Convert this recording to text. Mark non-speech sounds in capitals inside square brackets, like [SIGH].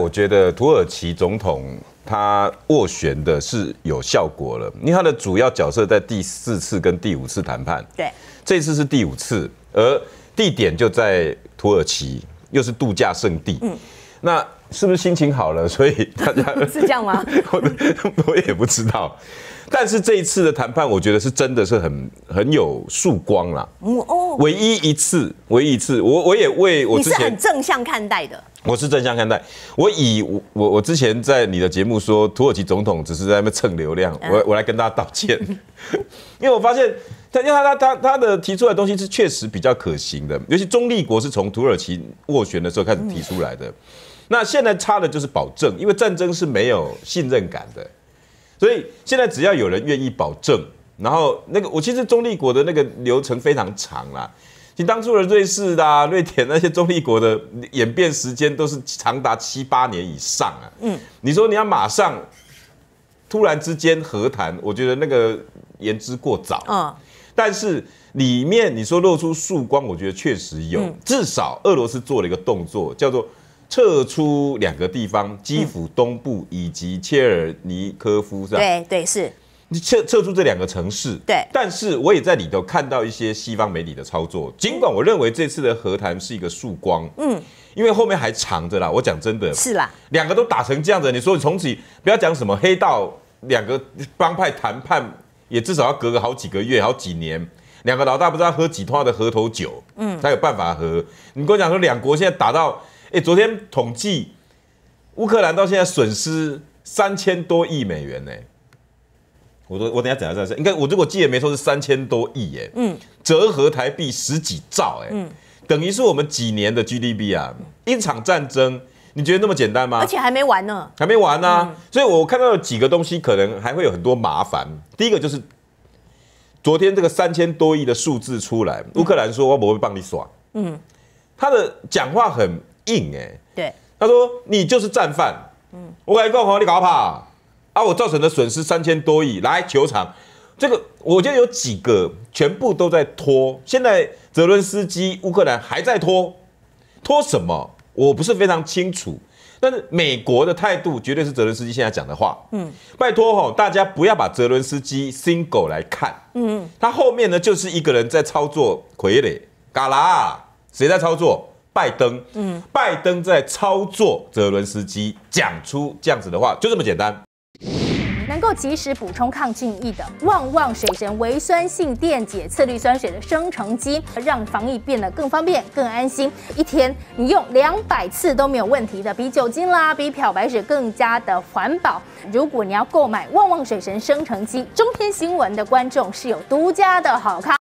我觉得土耳其总统他斡旋的是有效果了，因为他的主要角色在第四次跟第五次谈判，对，这次是第五次，而地点就在土耳其，又是度假胜地。嗯。那是不是心情好了？[LAUGHS] 所以大家 [LAUGHS] 是这样吗？[LAUGHS] 我我也不知道。但是这一次的谈判，我觉得是真的是很很有曙光了。哦，唯一一次，唯一一次，我我也为我你是很正向看待的。我是正向看待。我以我我我之前在你的节目说，土耳其总统只是在那边蹭流量。我我来跟大家道歉，因为我发现他，因为他他他的提出来东西是确实比较可行的，尤其中立国是从土耳其斡旋的时候开始提出来的。那现在差的就是保证，因为战争是没有信任感的，所以现在只要有人愿意保证，然后那个我其实中立国的那个流程非常长啦。你当初的瑞士啦、瑞典那些中立国的演变时间都是长达七八年以上啊。嗯，你说你要马上突然之间和谈，我觉得那个言之过早。嗯，但是里面你说露出曙光，我觉得确实有，至少俄罗斯做了一个动作，叫做。撤出两个地方，基辅东部以及切尔尼科夫，是吧？对对是。你撤撤出这两个城市。对。但是我也在里头看到一些西方媒体的操作，尽管我认为这次的和谈是一个曙光。嗯。因为后面还藏着啦，我讲真的。是啦。两个都打成这样子，你说从此不要讲什么黑道，两个帮派谈判也至少要隔个好几个月、好几年，两个老大不知道喝几桶的河头酒，嗯，才有办法喝。你跟我讲说，两国现在打到。哎，昨天统计，乌克兰到现在损失三千多亿美元呢。我说我等下讲一下，争，应该我如果记得没错是三千多亿耶，嗯，折合台币十几兆哎，嗯，等于是我们几年的 GDP 啊。一场战争，你觉得那么简单吗？而且还没完呢，还没完呢。所以我看到了几个东西，可能还会有很多麻烦。第一个就是昨天这个三千多亿的数字出来，乌克兰说我不会帮你爽？嗯，他的讲话很。硬哎，对，他说你就是战犯，嗯，我敢说吼，你搞怕啊！我造成的损失三千多亿，来球场，这个我觉得有几个全部都在拖。现在泽伦斯基乌克兰还在拖，拖什么？我不是非常清楚。但是美国的态度绝对是泽伦斯基现在讲的话，嗯，拜托吼，大家不要把泽伦斯基 single 来看，嗯嗯，他后面呢就是一个人在操作傀儡，嘎啦，谁在操作？拜登，嗯，拜登在操作泽伦斯基讲出这样子的话，就这么简单。能够及时补充抗静液的旺旺水神微酸性电解次氯酸水的生成机，让防疫变得更方便、更安心。一天你用两百次都没有问题的，比酒精啦，比漂白水更加的环保。如果你要购买旺旺水神生成机，中天新闻的观众是有独家的好康。